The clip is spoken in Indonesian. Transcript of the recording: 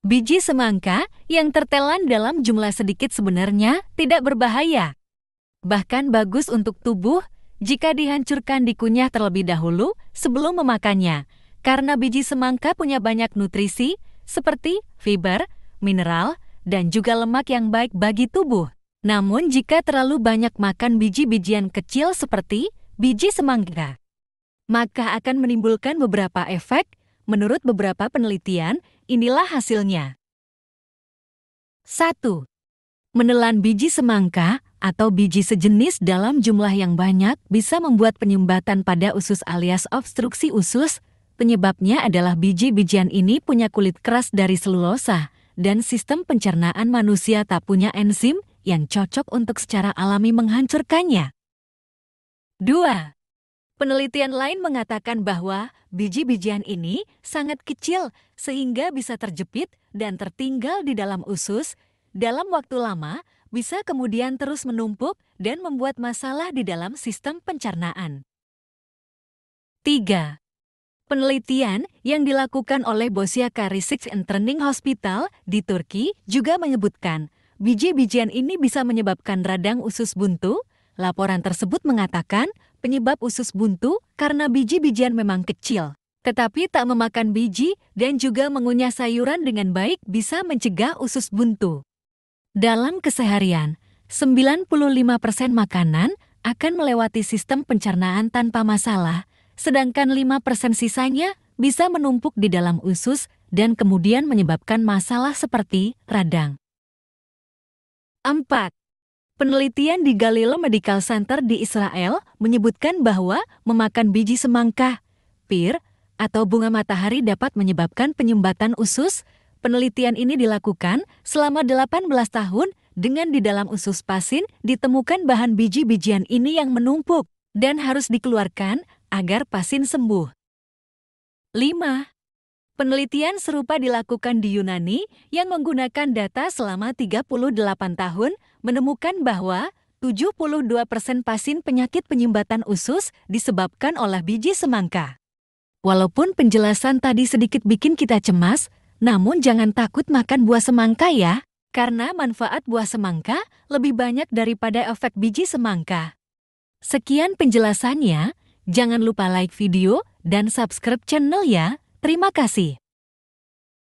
Biji semangka yang tertelan dalam jumlah sedikit sebenarnya tidak berbahaya. Bahkan bagus untuk tubuh jika dihancurkan dikunyah terlebih dahulu sebelum memakannya, karena biji semangka punya banyak nutrisi seperti fiber, mineral, dan juga lemak yang baik bagi tubuh. Namun jika terlalu banyak makan biji-bijian kecil seperti biji semangka, maka akan menimbulkan beberapa efek Menurut beberapa penelitian, inilah hasilnya. 1. Menelan biji semangka atau biji sejenis dalam jumlah yang banyak bisa membuat penyumbatan pada usus alias obstruksi usus. Penyebabnya adalah biji-bijian ini punya kulit keras dari selulosa dan sistem pencernaan manusia tak punya enzim yang cocok untuk secara alami menghancurkannya. 2. Penelitian lain mengatakan bahwa biji-bijian ini sangat kecil sehingga bisa terjepit dan tertinggal di dalam usus. Dalam waktu lama, bisa kemudian terus menumpuk dan membuat masalah di dalam sistem pencernaan. 3. Penelitian yang dilakukan oleh Bosiaka Karisik and Training Hospital di Turki juga menyebutkan biji-bijian ini bisa menyebabkan radang usus buntu, Laporan tersebut mengatakan penyebab usus buntu karena biji-bijian memang kecil. Tetapi tak memakan biji dan juga mengunyah sayuran dengan baik bisa mencegah usus buntu. Dalam keseharian, 95% makanan akan melewati sistem pencernaan tanpa masalah, sedangkan 5% sisanya bisa menumpuk di dalam usus dan kemudian menyebabkan masalah seperti radang. 4. Penelitian di Galileo Medical Center di Israel menyebutkan bahwa memakan biji semangka, pir, atau bunga matahari dapat menyebabkan penyumbatan usus. Penelitian ini dilakukan selama 18 tahun dengan di dalam usus pasien ditemukan bahan biji-bijian ini yang menumpuk dan harus dikeluarkan agar pasien sembuh. 5. Penelitian serupa dilakukan di Yunani yang menggunakan data selama 38 tahun menemukan bahwa 72 persen pasien penyakit penyumbatan usus disebabkan oleh biji semangka. Walaupun penjelasan tadi sedikit bikin kita cemas, namun jangan takut makan buah semangka ya, karena manfaat buah semangka lebih banyak daripada efek biji semangka. Sekian penjelasannya, jangan lupa like video dan subscribe channel ya. Terima kasih.